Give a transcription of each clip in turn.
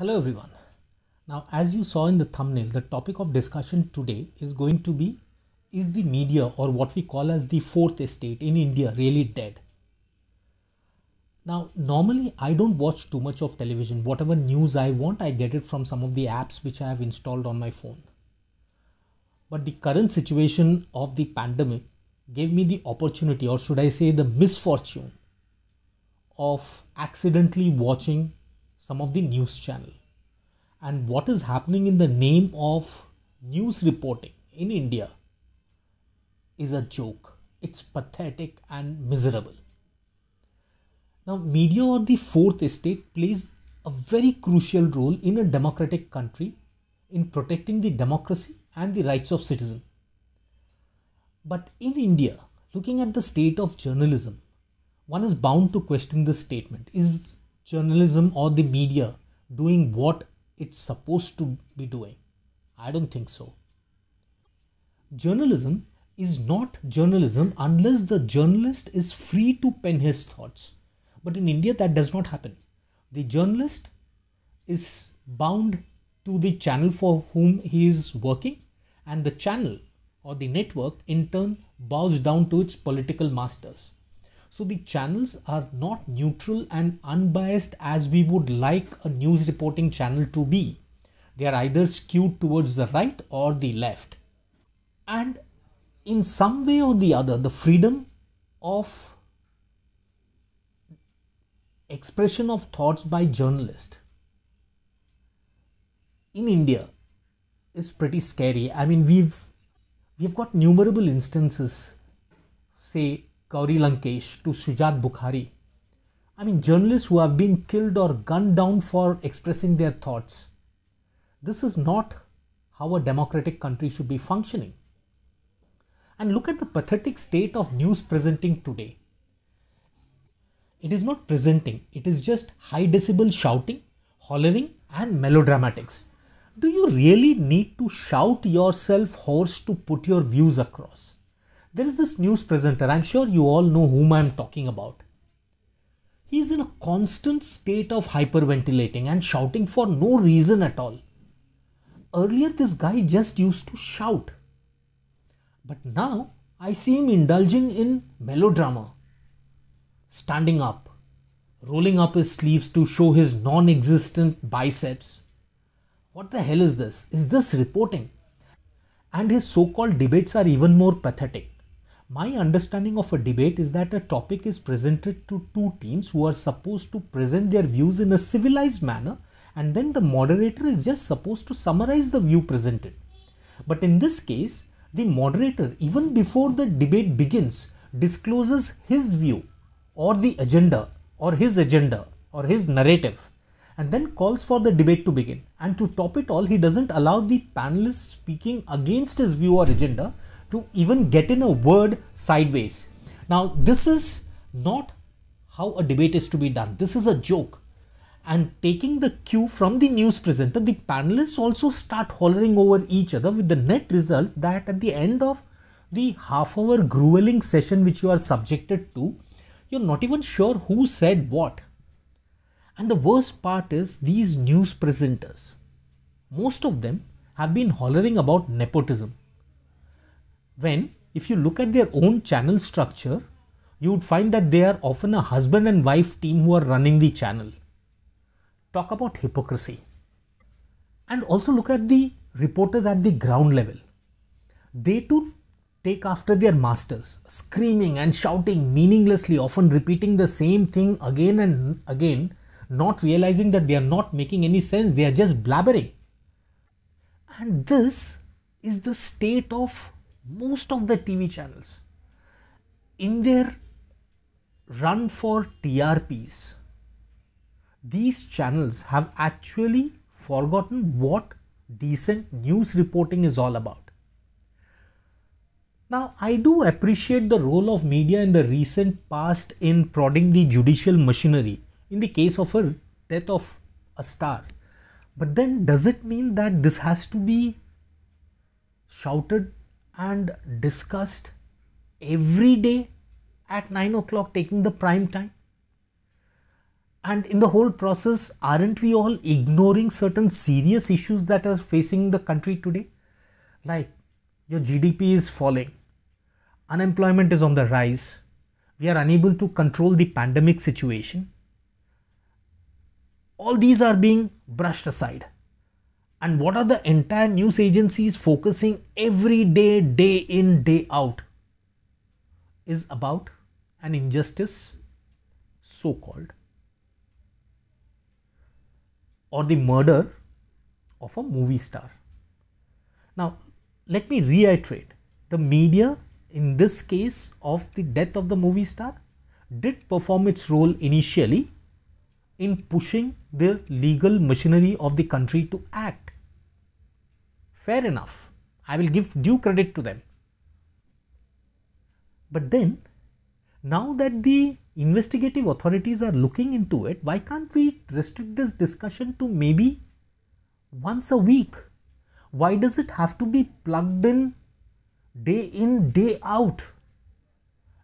Hello everyone. Now as you saw in the thumbnail, the topic of discussion today is going to be is the media or what we call as the fourth estate in India really dead? Now normally I don't watch too much of television. Whatever news I want, I get it from some of the apps which I have installed on my phone. But the current situation of the pandemic gave me the opportunity or should I say the misfortune of accidentally watching some of the news channel and what is happening in the name of news reporting in india is a joke it's pathetic and miserable now media or the fourth estate plays a very crucial role in a democratic country in protecting the democracy and the rights of citizen but in india looking at the state of journalism one is bound to question this statement is journalism or the media doing what it's supposed to be doing? I don't think so. Journalism is not journalism unless the journalist is free to pen his thoughts. But in India, that does not happen. The journalist is bound to the channel for whom he is working, and the channel or the network in turn bows down to its political masters. So the channels are not neutral and unbiased as we would like a news reporting channel to be. They are either skewed towards the right or the left. And in some way or the other, the freedom of expression of thoughts by journalists in India is pretty scary. I mean, we've we've got numerable instances, say Kauri Lankesh to Sujat Bukhari. I mean, journalists who have been killed or gunned down for expressing their thoughts. This is not how a democratic country should be functioning. And look at the pathetic state of news presenting today. It is not presenting, it is just high decibel shouting, hollering, and melodramatics. Do you really need to shout yourself hoarse to put your views across? There is this news presenter, I'm sure you all know whom I'm talking about. He's in a constant state of hyperventilating and shouting for no reason at all. Earlier, this guy just used to shout. But now, I see him indulging in melodrama. Standing up, rolling up his sleeves to show his non existent biceps. What the hell is this? Is this reporting? And his so called debates are even more pathetic. My understanding of a debate is that a topic is presented to two teams who are supposed to present their views in a civilized manner and then the moderator is just supposed to summarize the view presented. But in this case, the moderator, even before the debate begins, discloses his view or the agenda or his agenda or his narrative and then calls for the debate to begin. And to top it all, he doesn't allow the panelists speaking against his view or agenda to even get in a word sideways. Now, this is not how a debate is to be done. This is a joke. And taking the cue from the news presenter, the panelists also start hollering over each other with the net result that at the end of the half hour grueling session which you are subjected to, you're not even sure who said what. And the worst part is these news presenters, most of them have been hollering about nepotism when if you look at their own channel structure, you would find that they are often a husband and wife team who are running the channel. Talk about hypocrisy. And also look at the reporters at the ground level. They too take after their masters, screaming and shouting meaninglessly, often repeating the same thing again and again, not realizing that they are not making any sense, they are just blabbering. And this is the state of most of the TV channels, in their run for TRPs, these channels have actually forgotten what decent news reporting is all about. Now, I do appreciate the role of media in the recent past in prodding the judicial machinery in the case of a death of a star. But then, does it mean that this has to be shouted and discussed every day at 9 o'clock, taking the prime time. And in the whole process, aren't we all ignoring certain serious issues that are facing the country today? Like your GDP is falling, unemployment is on the rise, we are unable to control the pandemic situation. All these are being brushed aside. And what are the entire news agencies focusing every day, day in, day out? Is about an injustice, so called, or the murder of a movie star. Now, let me reiterate the media in this case of the death of the movie star did perform its role initially in pushing the legal machinery of the country to act Fair enough. I will give due credit to them. But then, now that the investigative authorities are looking into it, why can't we restrict this discussion to maybe once a week? Why does it have to be plugged in day in, day out?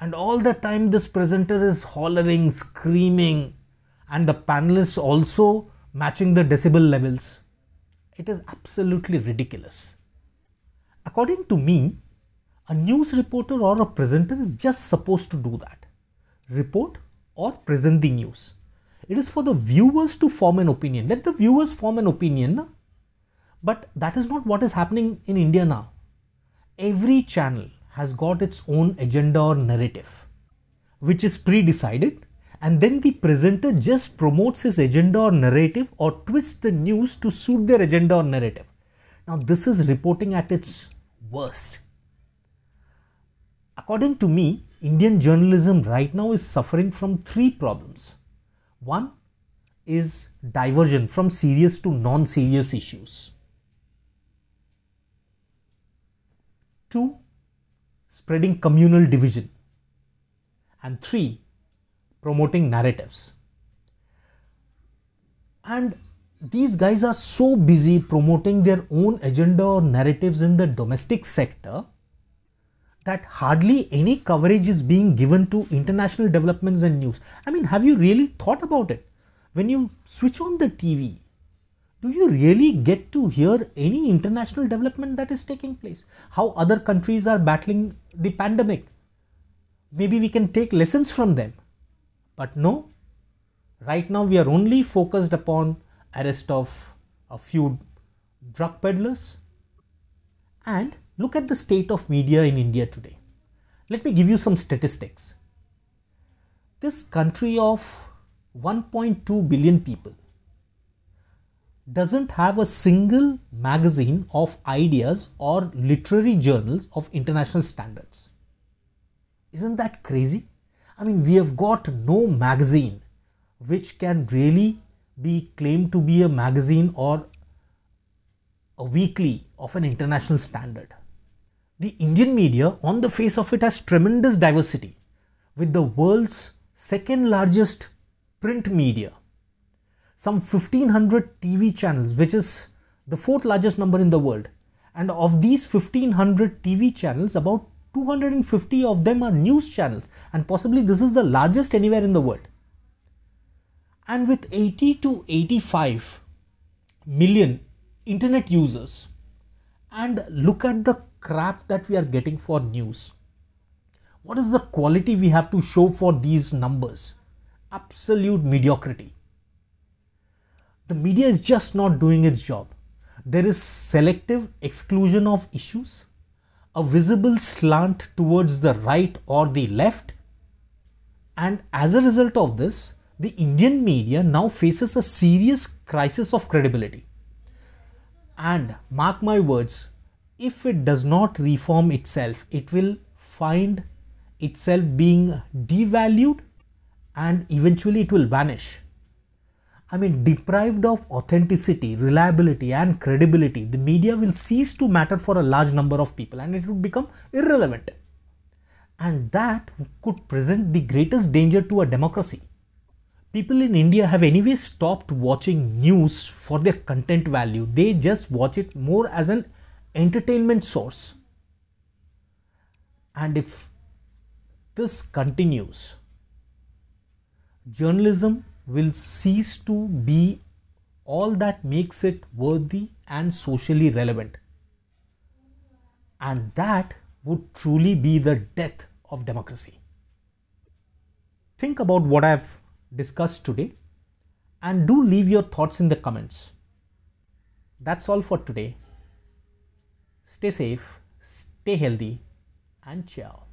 And all the time, this presenter is hollering, screaming, and the panelists also matching the decibel levels. It is absolutely ridiculous. According to me, a news reporter or a presenter is just supposed to do that report or present the news. It is for the viewers to form an opinion. Let the viewers form an opinion. But that is not what is happening in India now. Every channel has got its own agenda or narrative, which is pre decided and then the presenter just promotes his agenda or narrative or twists the news to suit their agenda or narrative. Now, this is reporting at its worst. According to me, Indian journalism right now is suffering from three problems. One is diversion from serious to non serious issues. Two, spreading communal division. And three, promoting narratives. And these guys are so busy promoting their own agenda or narratives in the domestic sector that hardly any coverage is being given to international developments and news. I mean, have you really thought about it? When you switch on the TV, do you really get to hear any international development that is taking place? How other countries are battling the pandemic? Maybe we can take lessons from them. But no, right now we are only focused upon arrest of a few drug peddlers. And look at the state of media in India today. Let me give you some statistics. This country of 1.2 billion people doesn't have a single magazine of ideas or literary journals of international standards. Isn't that crazy? I mean, we have got no magazine which can really be claimed to be a magazine or a weekly of an international standard. The Indian media, on the face of it, has tremendous diversity with the world's second largest print media, some 1500 TV channels, which is the fourth largest number in the world. And of these 1500 TV channels, about 250 of them are news channels, and possibly this is the largest anywhere in the world. And with 80 to 85 million internet users, and look at the crap that we are getting for news. What is the quality we have to show for these numbers? Absolute mediocrity. The media is just not doing its job. There is selective exclusion of issues a visible slant towards the right or the left. And as a result of this, the Indian media now faces a serious crisis of credibility. And mark my words, if it does not reform itself, it will find itself being devalued and eventually it will vanish. I mean, deprived of authenticity, reliability, and credibility, the media will cease to matter for a large number of people and it would become irrelevant. And that could present the greatest danger to a democracy. People in India have anyway stopped watching news for their content value, they just watch it more as an entertainment source. And if this continues, journalism will cease to be all that makes it worthy and socially relevant. And that would truly be the death of democracy. Think about what I've discussed today and do leave your thoughts in the comments. That's all for today. Stay safe, stay healthy, and ciao.